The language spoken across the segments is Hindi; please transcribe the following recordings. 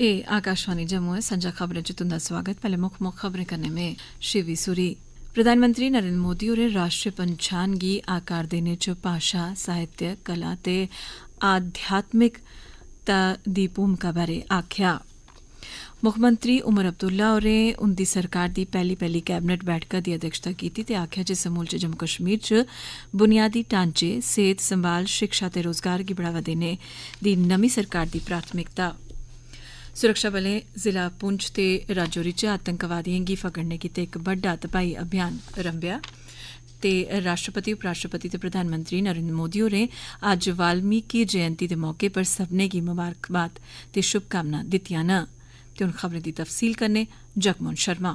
ए आकाशवाणी जम्मू संजा खबरें च तुंदा स्वागत पहले मुख मुख खबरें कन्नै में शिवी सूरी प्रधानमंत्री नरेंद्र मोदी होरें राष्ट्रीय पंछान गी आकार देने च भाषा साहित्य कला ते आध्यात्मिकता दी भूमिका बारे आखेआ मुक्खमंत्री उमर अब्दुल्ला होरें उंदी सरकार दी पहली पहली कैबिनेट बैठका दी अध्यक्षता कीती ते आखेआ जे समूलचे जम्मू कश्मीर च बुनियादी ढांचे सेहत संभाल शिक्षा ते रोजगार गी बढ़ावा देने दी नमीं सरकार दी प्राथमिकता सुरक्षा जिला पुंछ ते राजौरी च आतंकवादियें गी फगड़ने गितै इक बड्डा तपाई अभियान रंभेआ ते राष्ट्रपति उपराष्ट्रपति ते प्रधानमंत्री नरेन्द्र मोदी होरें अज्ज वाल्मीकि जयंती दे मौके पर सब्बनें गी ममारकबाद ते शुभकामनां दित्तियां न ते हून खबरें दी तफसील कन्नै जगमोहन शर्मा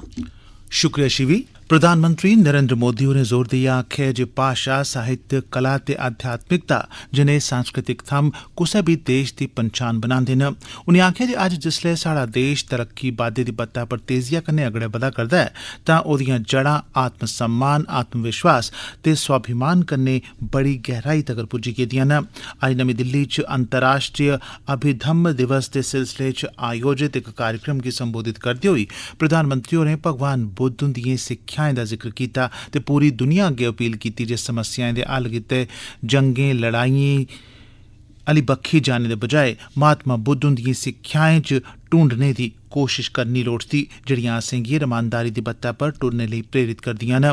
शुक्रिया शिवी प्रधानमंत्री नरेन्द्र मोदी होरें जोर देइयै आखेआ ऐ जे भाषा साहित्य कला ते आध्यात्मिकता जनेह् सांस्कृतिक थम कुसै बी देश दी पन्छान बनांदे न उनें आखेआ जे अज्ज जिसलै स्हाड़ा देश तरक्की बाद्दे दी बत्तै पर तेजिया कन्नै अगड़े बधा करदा ऐ तां ओह्दिआं जड़ां आत्म सम्मान आत्मविश्वास ते स्वाभिमान कन्नै बड़ी गैहराई तगर पुज्जी गेदिआं न अज्ज नमीं दिल्ली च अंतर्राष्ट्रीय अभिधम्म दिवस दे सिलसिले च आयोजित इक कार्यक्रम गी संबोधित करदे होई प्रधानमंत्री होरें भगवान बुद्ध हुंदिएं सिक्खेआ थाएं दा जिक्र कीता ते पूरी दुनिया अग्गे अपील कीती जे समस्याएं दे हल गितै जंगें लड़ाइएं आली बक्खी जाने दे बजाए महात्मा बुद्ध हुंदिएं सिक्खेआएं च ढूंढने दी कोशश करनी लोड़चदी जेड़ियां असेंगी रमानदारी दी बत्तै पर टुरने लेई प्रेरित करदियां न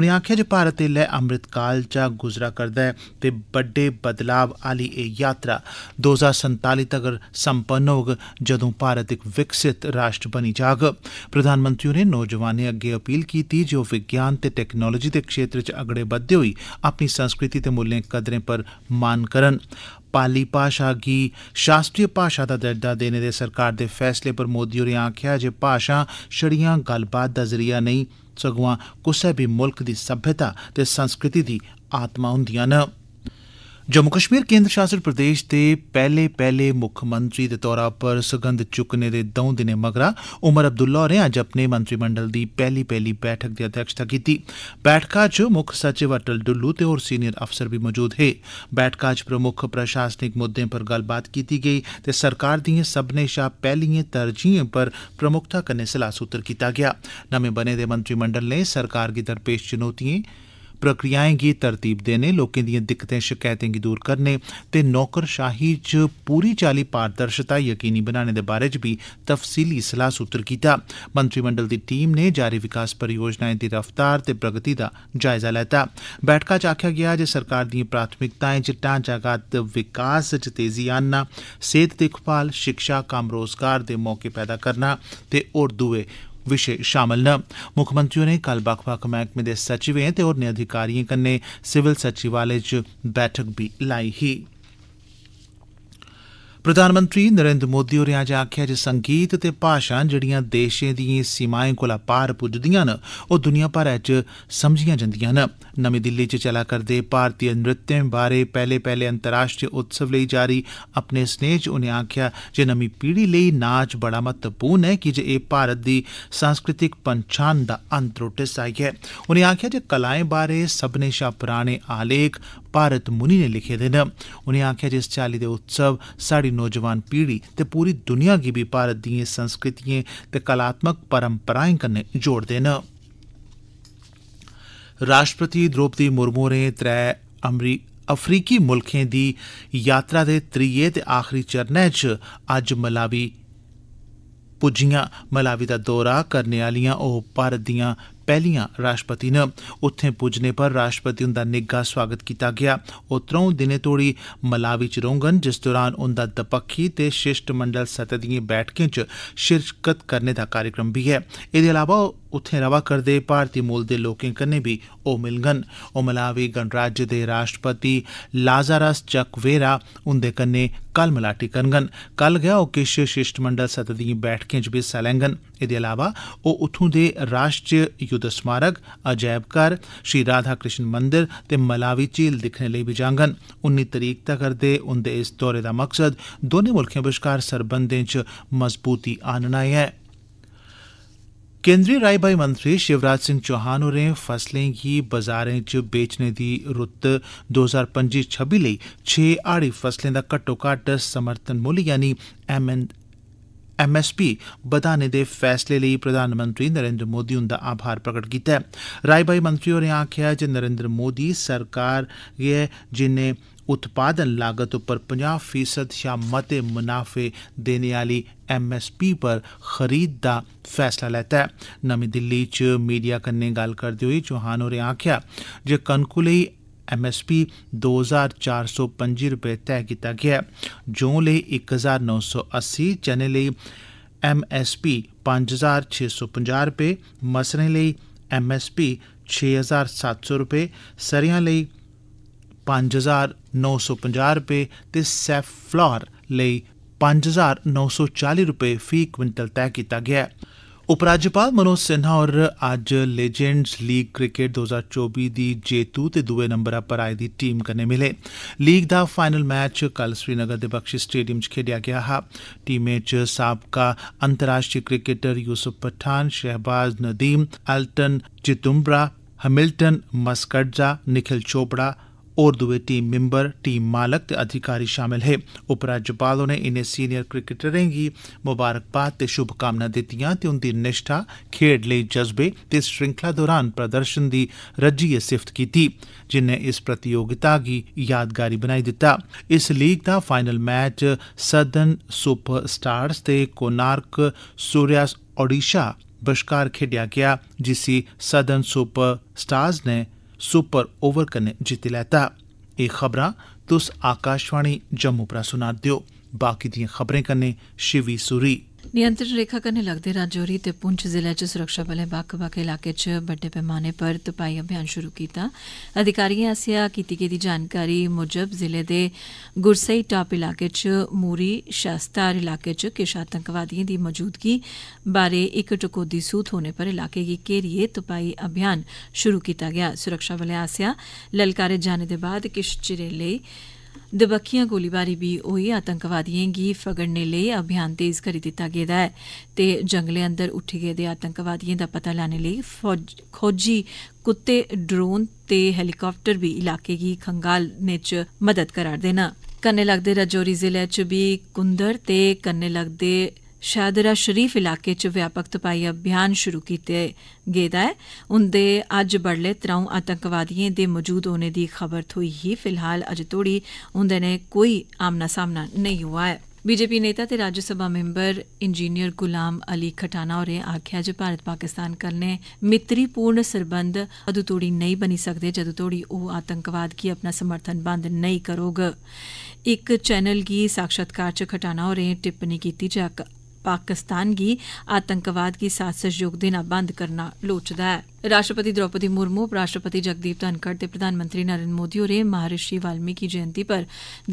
उनें आक्खेआ जे भारत ऐल्लै अमृतकाल चा गुजरा करदा ऐ ते बड्डे बदलाव आली एह् यात्रा दो ज्हार संताली तगर सम्पन्न होग जदूं भारत इक विकसित राष्ट्र बनी जाग प्रधानमंत्री होरें नौजवानें अग्गे अपील कीती जे ओह् विज्ञान ते टैक्नालोजी दे क्षेत्र च अगड़े बधदे होई अपनी संस्कृति ते मुल्लें कदरें पर मान करन पाली भाषा गी शास्त्रीय भाषा दा दर्जा देने दे सरकार दे फैसले पर मोदी मोदी होरें आक्खेआ जे भाषां छड़ियां गल्लबात दा जरिया नेई सगुआं कुसै बी मुल्ख दी सभ्यता ते संस्कृति दी आत्मा होन्दियां न जम्मू कश्मीर केन्द्र शासित प्रदेश दे पैहले पैहले मुक्खमंत्री दे तौरा पर सगंध चुक्कने दे द'ऊं दिनें मगरा उमर अब्दुल्ला होरें अज्ज अपने मंत्रिमंडल दी पैहली पैहली बैठक दी अध्यक्षता कीती बैठका च मुक्ख सचिव अटल डुल्लू ते होर सीनियर अफसर बी मजूद हे बैठका च प्रमुक्ख प्रशासनिक मुद्दें पर गल्लबात कीती गेई ते सरकार दिएं सब्मनें शा पैहलिएं तरजीहें पर प्रमुक्खता कन्नै सलाह सूत्र कीता गेआ नमें बने दे मंत्रिमंडल नै सरकार गी दरपेश चुनौतिएं प्रक्रियाएं गी तरतीब देने लोकें दिएं दिक्कतें शकैतें गी दूर करने ते नौकरशाही च पूरी चाल्ली पारदर्शता यकीनी बनाने दे बारै च बी तफसीली सलाह सूत्र कीता मंत्रिमंडल दी टीम नै जारी विकास परियोजनाएं दी रफ्तार ते प्रगति दा जायजा लैता बैठका च आखेआ गेआ जे सरकार दिएं प्राथमिकताएं च ढांचागत विकास च तेजी आन्नना सेहत दिक्खभाल शिक्षा कम्म रोजगार दे मौके पैदा करना ते होर दुए विषय शामल न मुक्खमंत्री होरें कल बक्ख बक्ख मैहकमें दे सचिवें ते होरनें अधिकारिएं कन्नै सिविल सचिवालय च बैठक बी लाई ही प्रधानमंत्री नरेन्द्र मोदी होरें अज्ज आक्खेआ जे संगीत ते भाषां जेड़ियां देशै दिएं सीमाएं कोला पार पुजदियां न ओह् दुनिया भरै च समझियां जंदियां न नमीं दिल्ली च चलै करदे भारतीय नृत्यं बारै पैहले पैहले अंतर्राष्ट्रीय उत्सव लेई जारी अपने स्नेह च उनें आक्खेआ जे नमीं पीढ़ी लेई नाच बड़ा महत्वपूर्ण ऐ की जे एह् भारत दी सांस्कृतिक पन्छान दा अनत्रुट्ट हिस्सा ऐ उनें आक्खेआ जे कलाएं बारै सब्बनें शा पराने आलेख भारत मुनि ने लिखे दे न उनें आखेआ जे इस चाल्ली दे उत्सव साढ़ी नौजवान पीढ़ी ते पूरी दुनिया गी बी भारत दिएं संस्कृतिएं ते कलात्मक परंपराएं कन्नै जोड़दे न राष्ट्रपति द्रौपदी मुर्मू होरें त्रै अफ्रीकी मुल्खें दी यात्रा दे त्रीये ते आखरी चरणै च अज्ज मलावी पुज्जियां मलावी दा दौरा करने आलियां ओह् भारत दिया ਪਹਿਲੀਆਂ ਰਾਸ਼ਟਰਪਤੀ ਨੇ ਉੱਥੇ ਪੁੱਜਣੇ ਪਰ ਰਾਸ਼ਟਰਪਤੀ ਹੁੰਦਾ ਨਿੱਘਾ ਸਵਾਗਤ ਕੀਤਾ ਗਿਆ ਉਹ ਤਰੋਂ ਦਿਨੇ ਤੋੜੀ ਮਲਾਵੀ ਚ ਰਹੋਗਨ ਜਿਸ ਦੌਰਾਨ ਉਹਨਾਂ ਦਪੱਖੀ ਤੇ ਸ਼ਿਸ਼ਟ ਮੰਡਲ ਸਤਦੀਆਂ ਬੈਠਕਾਂ ਚ ਸ਼ਿਰਕਤ ਕਰਨੇ ਦਾ ਕਾਰਜਕ੍ਰਮ ਵੀ ਹੈ ਇਹਦੇ ਇਲਾਵਾ उत्थें रवा करदे भारतीय मूल दे लोकें कन्नै बी ओ मिलङन ओ मलावी गणराज्य दे राष्ट्रपति लाजारस चकवेरा उन्दे कन्नै कल मलाटी करङन कल गै ओ किश शिष्टमंडल सतह दिएं बैठकें च बी हिस्सा लैंगन एह्दे अलावा ओ उत्थूं दे राष्ट्रीय युद्ध स्मारक अजैबघर श्री राधा कृष्ण मंदिर ते मलावी झील दिक्खने लेई बी जाङन उन्नी तरीक तगर दे उन्दे इस दौरे दा मकसद दौनें मुल्खें बश्कार सरबंधें च मजबूती आनना ऐ केंद्रीय बाई मंत्री शिवराज सिंह चौहान होरें फसलें गी बजारें च बेचने दी रूत दो हजार पंजी छब्बी लेई छे हाड़ी फसलें दा घट्टोघट्ट समर्थन मुल्ल यानी एमएसपी बधाने दे फैसले लेई प्रधानमंत्री नरेन्द्र मोदी हुंदा आभार प्रगट कीता ऐ राई बाई मंत्री होरें आखेआ जे मोदी सरकार गै उत्पादन लागत उप्पर 50 फीसद शा मते मुनाफे देने आली एमएसपी पर खरीद दा फैसला लैता ऐ नमीं दिल्ली च मीडिया कन्नै गल्ल करदे होई चौहान होरें आखेआ जे कनकू लेई एमएसपी दो हजार चार सौ पं'जी रपे तैय कीता गेआ ऐ जौं लेई इक हजार नौ सौ अस्सी चने लेई एमएसपी पंज हजार छे सौ पंजाह् रपे मसरें लेई एमएसपी छे हजार सत्त सौ रपे सरेआं लेई 5950 ਰੁਪਏ ਤੇ ਸੈਫ ਫਲੋਰ ਲਈ 5940 ਰੁਪਏ ਫੀ ਕੁਇੰਟਲ ਤੈਅ ਕੀਤਾ ਗਿਆ ਹੈ ਉਪ ਰਾਜਪਾਲ ਮਨੋਜ ਸਿਨਹਾ ਔਰ ਅੱਜ ਲੈਜੈਂਡਸ ਲੀਗ ਕ੍ਰਿਕਟ 2024 ਦੀ ਜੇਤੂ ਤੇ ਦੂਏ ਨੰਬਰ ਉੱਪਰ ਆਈ ਦੀ ਟੀਮ ਕਨੇ ਮਿਲੇ ਲੀਗ ਦਾ ਫਾਈਨਲ ਮੈਚ ਕੱਲ ਸ੍ਰੀਨਗਰ ਦੇ ਬਖਸ਼ੀ ਸਟੇਡੀਅਮ 'ਚ ਖੇਡਿਆ ਗਿਆ ਹਾ ਟੀਮ ਵਿੱਚ ਸਾਬਕਾ ਅੰਤਰਰਾਸ਼ਟਰੀ cricketer Yusuf Pathan, Shahbaz Nadeem, Elton Chigumbura, Hamilton Masakadza, Nikhil Chopra, होर दुए टीम मिम्बर टीम मालक ते अधिकारी शामल हे उपराज्यपाल होरें इनें सीनियर क्रिकेटरें गी मुबारकबाद ते शुभकामनां दित्तिआं ते उंदी निष्ठा खेड लेई जज्बे ते इस श्रृंखला दौरान प्रदर्शन दी रज्जियै सिफ्त कीती जिन्नै इस प्रतियोगिता गी यादगारी बनाई दित्ता इस लीग दा final match Southern Super Stars ते कोनार्क सूर्यास ओडिशा बश्कार खेड्डेआ गया जिसी सदन सुपर स्टार्स ने सुपर ओवर कन्नै जित्ती लैता एह् खबरां तुस आकाशवाणी जम्मू परा सुना'रदे ओ बाकी दिएं खबरें कन्नै शिवी सूरी नियंत्रण रेखा कन्नै लगदे राजौरी ते पुंछ जिले च सुरक्षाबलें बक्ख बक्ख इलाके च बड्डे पैमाने पर तुपाई अभियान शुरू कीता अधिकारियें आसेआ कीती गेदी जानकारी मुजब जिले दे गुरसई टाप इलाके च मूरी शस्तार इलाके च किश आतंकवादिएं दी मौजूदगी बारे इक टकोह्दी सूह थ्होने पर इलाके गी घेरियै तुपाई अभियान शुरू कीता गेआ सुरक्षाबलें आसेआ ललकारे जाने दे बाद किश चिरै लेई ਦਬਕੀਆਂ ਗੋਲੀਬਾਰੀ ਵੀ ਹੋਈ ਆਤੰਕਵਾਦੀਆਂ ਦੀ ਫਗੜਨੇ ਲਈ ਅਭਿਆਨ ਤੇਜ਼ ਕਰ ਦਿੱਤਾ ਗਿਆ ਹੈ ਤੇ ਜੰਗਲੇ ਅੰਦਰ ਉੱਠੇ ਗਏ ਦੇ ਆਤੰਕਵਾਦੀਆਂ ਦਾ ਪਤਾ ਲਾਣੇ ਲਈ ਖੋਜੀ ਕੁੱਤੇ ਡਰੋਨ ਤੇ ਹੈਲੀਕਾਪਟਰ ਵੀ ਇਲਾਕੇ ਦੀ ਖੰਗਾਲ ਵਿੱਚ ਮਦਦ ਕਰਾਰ ਦੇਣਾ ਕੰਨੇ ਲੱਗਦੇ ਰਜੌਰੀ ਜ਼ਿਲ੍ਹੇ ਚ ਵੀ ਕੁੰਦਰ ਤੇ ਕੰਨੇ ਲੱਗਦੇ शहदरा शरीफ इलाके च व्यापक तपाई अभियान शुरू कीते गेदा ऐ उंदे अज्ज बडलै त्र'ऊं आतंकवादियें दे मजूद होने दी खबर थ्होई ही फिलहाल अजें तोड़ी उंदे नै कोई आमना सामना नहीं होआ ऐ बीजेपी नेता ते राज्यसभा मेंबर इंजीनियर गुलाम अली खटाना होरें आखेआ जे भारत पाकिस्तान कन्नै मित्रीपूर्ण सरबंध अदूं तोड़ी नेईं बनी सकदे जदूं तोड़ी ओह् आतंकवाद गी अपना समर्थन बंद नहीं करोग इक चैनल गी साक्षात्कार च खटाना होरें टिप्पणी कीती जे पाकिस्तान गी आतंकवाद गी साथ सहयोग देना बंद करना लोड़चदा ऐ राष्ट्रपति द्रौपदी मुर्मू उपराष्ट्रपति राष्ट्रपति जगदीप धनखड़ ते प्रधानमंत्री नरेन्द्र मोदी होरें महर्षि वाल्मीकि जयंति पर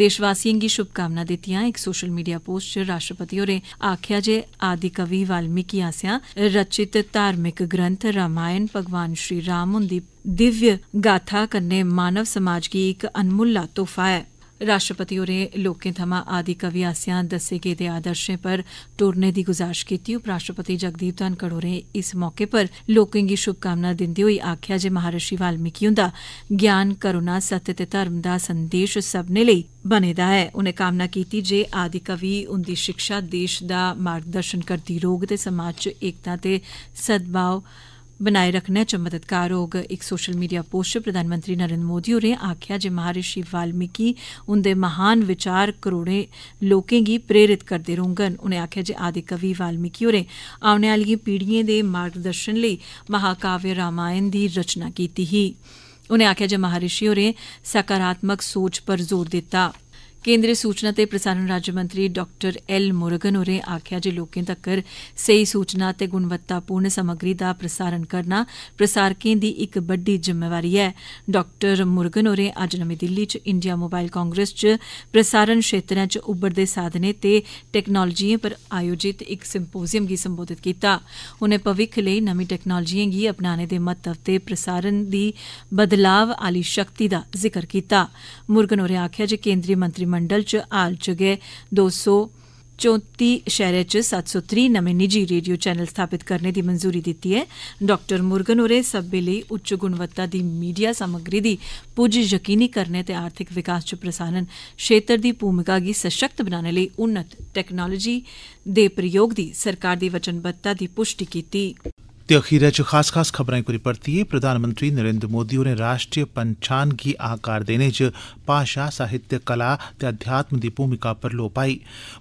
देशवासियें गी शुभकामनां दित्तियां इक सोशल मीडिया पोस्ट च राष्ट्रपति होरें आखेआ जे आदि कवि वाल्मीकि आसेआ रचित धार्मिक ग्रंथ रामायण भगवान श्री राम हुंदी दिव्य गाथा कन्नै मानव समाज गी इक अनमुल्ला तोहफा ऐ राष्ट्रपति होरें लोकें थमां आदि कवि आसेआ दस्से गेदे आदर्शें पर टुरने दी गुजारिश कीती उपराष्ट्रपति जगदीप धनखड़ होरें इस मौके पर लोकें गी शुभकामना दिंदे होई आखेआ जे महर्षि वाल्मीकि हुंदा ज्ञान करुणा सत्य ते धर्म दा संदेश सबने लेई बने दा ऐ उनें कामना कीती जे आदि कवि उंदी शिक्षा देश दा मार्गदर्शन करदी रौह्ग ते समाज च एकता ते सद्भाव बनाए रखने च मददगार होग इक सोशल मीडिया पोस्ट च प्रधानमंत्री नरेन्द्र मोदी होरें आखेआ जे महारिषि वाल्मीकि उंदे महान विचार करोड़ें लोकें गी प्रेरित करदे रौह्डन उनें आखेआ जे आदि कवि वाल्मीकि होरें औने आह्लिएं पीढ़िएं दे मार्गदर्शन लेई महाकाव्य रामायण दी रचना कीती ही उनें आखेआ जे महारिषि होरें सकारात्मक सोच पर जोर दित्ता ਕੇਂਦਰੀ ਸੂਚਨਾ ਤੇ ਪ੍ਰਸਾਰਣ ਰਾਜ ਮੰਤਰੀ ਡਾਕਟਰ ਐਲ ਮੁਰਗਨ ਹੋਰੇ ਆਖਿਆ ਜੇ ਲੋਕਾਂ ਤੱਕ ਸਹੀ ਸੂਚਨਾ ਤੇ ਗੁਣਵੱਤਾਪੂਰਨ ਸਮਗਰੀ ਦਾ ਪ੍ਰਸਾਰਣ ਕਰਨਾ ਪ੍ਰਸਾਰਕਾਂ ਦੀ ਇੱਕ ਵੱਡੀ ਜ਼ਿੰਮੇਵਾਰੀ ਹੈ ਡਾਕਟਰ ਮੁਰਗਨ ਹੋਰੇ ਅੱਜ ਨਵੀਂ ਦਿੱਲੀ 'ਚ ਇੰਡੀਆ ਮੋਬਾਈਲ ਕਾਂਗਰਸ 'ਚ ਪ੍ਰਸਾਰਣ ਖੇਤਰਾਂ 'ਚ ਉੱਭਰਦੇ ਸਾਧਨੇ ਤੇ ਟੈਕਨੋਲੋਜੀਆਂ ਪਰ ਆਯੋਜਿਤ ਇੱਕ ਸਿੰਪੋਜ਼ੀਅਮ ਦੀ ਸੰਬੋਧਿਤ ਕੀਤਾ ਉਹਨੇ ਪਵਿੱਖ ਲਈ ਨਵੀਂ ਟੈਕਨੋਲੋਜੀਆਂ ਦੀ ਅਪਣਾਣੇ ਦੇ ਮਹੱਤਵ ਤੇ ਪ੍ਰਸਾਰਣ ਦੀ ਬਦਲਾਵ ਵਾਲੀ ਸ਼ਕਤੀ ਦਾ ਜ਼ਿਕਰ ਕੀਤਾ ਮੁਰਗਨ ਹੋਰੇ ਆਖਿਆ ਜੇ ਕੇਂਦਰੀ ਮੰਤਰੀ मंडल च हाल च गै दो सौ चौती शैह्रे च सत्त सौ त्रीह् नमें निजी रेडियो चैनल स्थापित करने दी मंजूरी दित्ती ऐ डाक्टर मुरगन होरें सब्बै लेई उच्च गुणवत्ता दी मीडिया सामग्री दी पुज्ज यकीनी करने ते आर्थिक विकास च प्रसारण क्षेत्र दी भूमिका गी सशक्त बनाने लेई उन्नत तकनालोजी दे प्रयोग दी सरकार दी वचनबद्धता दी पुष्टि कीती ते अखीरै च खास खास खबरें करी परतिए प्रधानमंत्री नरेन्द्र मोदी होरें राष्ट्रीय पंछान गी आकार देने च भाषा साहित्य कला ते अध्यात्म दी भूमिका पर लो पाई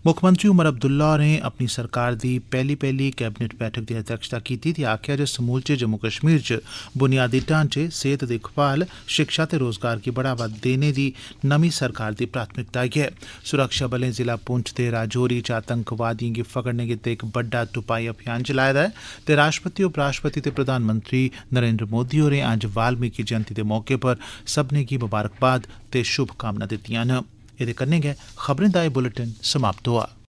मुक्खमंत्री उमर अब्दुल्ला होरें अपनी सरकार दी पैहली पैहली कैबिनेट बैठक दी अध्यक्षता कीती ते आखेआ जे समूलचे जम्मू कश्मीर च बुनियादी ढांचे सेहत दिक्खभाल शिक्षा ते रोजगार गी बढ़ावा देने दी नमीं सरकार दी प्राथमिकता ऐ सुरक्षाबलें जिला पुंछ ते राजौरी च आतंकवादिएं गी फगड़ने गितै इक बड्डा तुपाई अभियान चलाए दा ऐ ते राष्ट्रपति राष्ट्रपति ते प्रधानमंत्री नरेन्द्र मोदी होरें अज्ज वाल्मीकि जयंति दे मौके पर सब्मनें गी ममारकबाद ते शुभकामनां दित्तिआं न एह्दे कन्नै गै खबरें दा एह् बुलेटिन समाप्त होआ